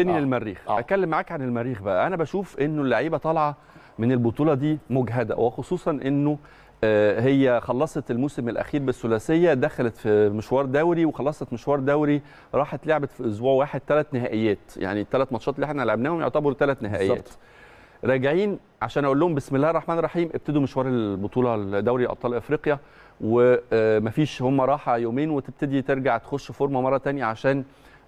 شدتني آه. للمريخ آه. اتكلم معاك عن المريخ بقى انا بشوف انه اللعيبه طالعه من البطوله دي مجهده وخصوصا انه آه، هي خلصت الموسم الاخير بالثلاثيه دخلت في مشوار دوري وخلصت مشوار دوري راحت لعبت في اسبوع واحد ثلاث نهائيات يعني الثلاث ماتشات اللي احنا لعبناهم يعتبروا ثلاث نهائيات بالزبط. راجعين عشان اقول لهم بسم الله الرحمن الرحيم ابتدوا مشوار البطوله دوري ابطال افريقيا ومفيش آه، هم راحه يومين وتبتدي ترجع تخش فورمه مره ثانيه عشان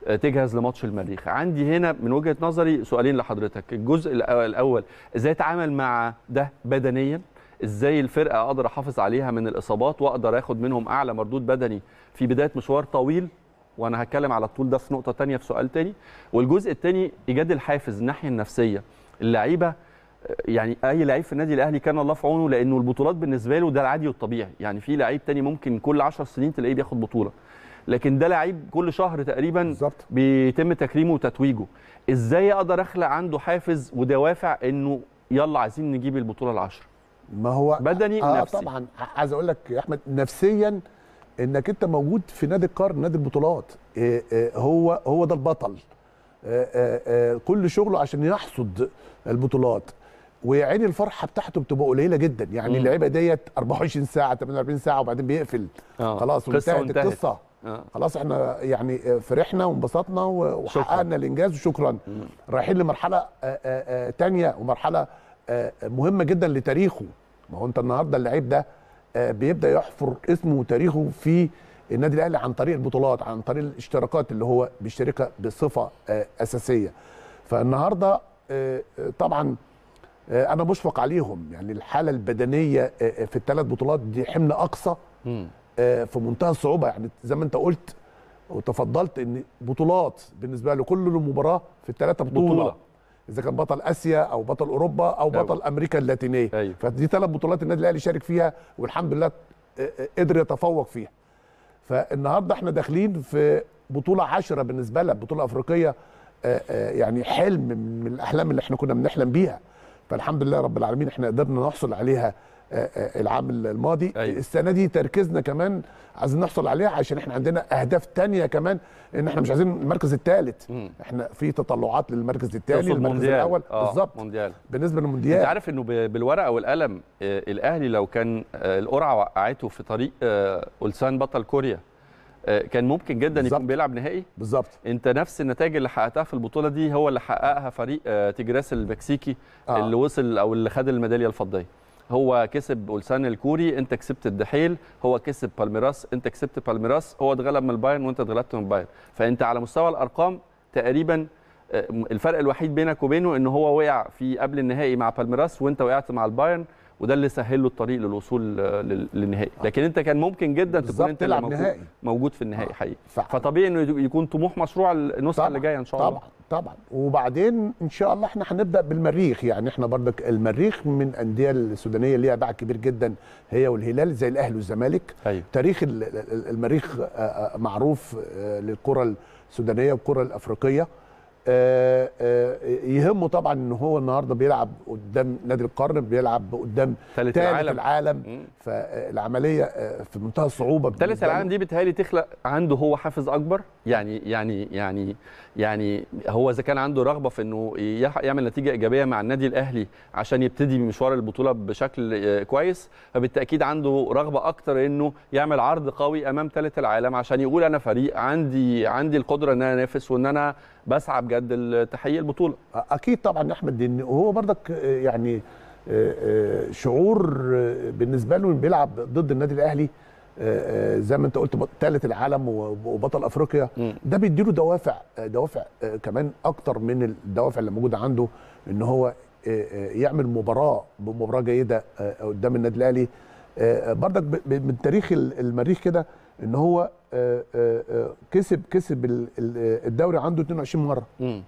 تجهز لماتش المريخ عندي هنا من وجهه نظري سؤالين لحضرتك الجزء الاول ازاي اتعامل مع ده بدنيا ازاي الفرقه اقدر احافظ عليها من الاصابات واقدر اخد منهم اعلى مردود بدني في بدايه مشوار طويل وانا هتكلم على الطول ده في نقطه تانية في سؤال تاني والجزء الثاني ايجاد الحافز الناحيه النفسيه اللعيبه يعني اي لعيب في النادي الاهلي كان الله في عونه لانه البطولات بالنسبه له ده العادي والطبيعي يعني في لعيب تاني ممكن كل 10 سنين تلاقيه بياخد بطوله لكن ده لعيب كل شهر تقريبا بالزبط. بيتم تكريمه وتتويجه ازاي اقدر اخلق عنده حافز ودوافع انه يلا عايزين نجيب البطوله العشر ما هو بدني آه نفسي طبعا عايز اقول لك يا احمد نفسيا انك انت موجود في نادي القرن نادي البطولات إيه إيه هو هو ده البطل إيه كل شغله عشان يحصد البطولات ويعني الفرحه بتاعته بتبقى قليله جدا يعني اللعيبه ديت 24 ساعه 48 ساعه وبعدين بيقفل آه. خلاص وانتهت القصه آه. خلاص احنا يعني فرحنا وانبسطنا وحققنا الانجاز وشكرا رايحين لمرحله ثانيه آه، آه، آه، ومرحله مهمه جدا لتاريخه ما هو انت النهارده اللعيب ده بيبدا يحفر اسمه وتاريخه في النادي الاهلي عن طريق البطولات عن طريق الاشتراكات اللي هو بيشتركها بصفه اساسيه فالنهارده طبعا انا مشفق عليهم يعني الحاله البدنيه في الثلاث بطولات دي حمل اقصى آه، في منتهى الصعوبه يعني زي ما انت قلت وتفضلت ان بطولات بالنسبه له كل مباراه في الثلاثه بطوله, بطولة. اذا كان بطل اسيا او بطل اوروبا او أيوة. بطل امريكا اللاتينيه أيوة. فدي ثلاث بطولات النادي الاهلي شارك فيها والحمد لله آه، آه، قدر يتفوق فيها فالنهارده احنا داخلين في بطوله عشرة بالنسبه لها بطوله افريقيه يعني حلم من الاحلام اللي احنا كنا بنحلم بيها فالحمد لله رب العالمين احنا قدرنا نحصل عليها العام الماضي أيوة. السنه دي تركيزنا كمان عايزين نحصل عليها عشان احنا عندنا اهداف تانية كمان ان احنا مش عايزين المركز الثالث احنا في تطلعات للمركز الثاني المركز الاول آه بالظبط بالنسبه للمونديال انت عارف انه بالورقه والقلم آه الاهلي لو كان آه القرعه وقعته في طريق آه اولسان بطل كوريا آه، كان ممكن جدا بالزبط. يكون بيلعب نهائي بالظبط انت نفس النتائج اللي حققتها في البطوله دي هو اللي حققها فريق آه، تجراس المكسيكي آه. اللي وصل او اللي خد الميداليه الفضيه هو كسب اولسان الكوري انت كسبت الدحيل هو كسب بالميراس انت كسبت بالميراس هو اتغلب من البايرن وانت اتغلبت من البايرن فانت على مستوى الارقام تقريبا آه، الفرق الوحيد بينك وبينه ان هو وقع في قبل النهائي مع بالميراس وانت وقعت مع البايرن وده اللي سهل له الطريق للوصول آه، للنهائي آه. لكن انت كان ممكن جدا تكون انت موجود, موجود في النهائي حقيقي فطبيعي انه يكون طموح مشروع النسخه اللي جايه ان شاء الله طبعا طبعا وبعدين ان شاء الله احنا هنبدا بالمريخ يعني احنا برضك المريخ من انديه السودانيه ليها باع كبير جدا هي والهلال زي الاهلي والزمالك أيوه. تاريخ المريخ آه، آه، معروف آه، للكره السودانيه والكره الافريقيه آه، آه، يهمه طبعا ان هو النهارده بيلعب قدام نادي القرن بيلعب قدام ثالث العالم, العالم فالعمليه آه، في منتهى الصعوبه ثالث العالم دي بتهيألي تخلق عنده هو حافز اكبر يعني يعني يعني يعني هو اذا كان عنده رغبه في انه يعمل نتيجه ايجابيه مع النادي الاهلي عشان يبتدي مشوار البطوله بشكل كويس فبالتاكيد عنده رغبه اكتر انه يعمل عرض قوي امام ثالث العالم عشان يقول انا فريق عندي عندي القدره ان انا انافس وان انا بسعى بجد التحيه البطوله اكيد طبعا يا احمد ان هو برضك آه، يعني آه، آه، شعور بالنسبه له بيلعب ضد النادي الاهلي زي ما انت قلت ثالث العالم وبطل افريقيا ده بيديله دوافع دوافع كمان اكتر من الدوافع اللي موجوده عنده ان هو يعمل مباراه بمباراه جيده قدام النادي الاهلي برضك من تاريخ المريخ كده ان هو آه، آه، آه، كسب كسب الدوري عنده 22 مره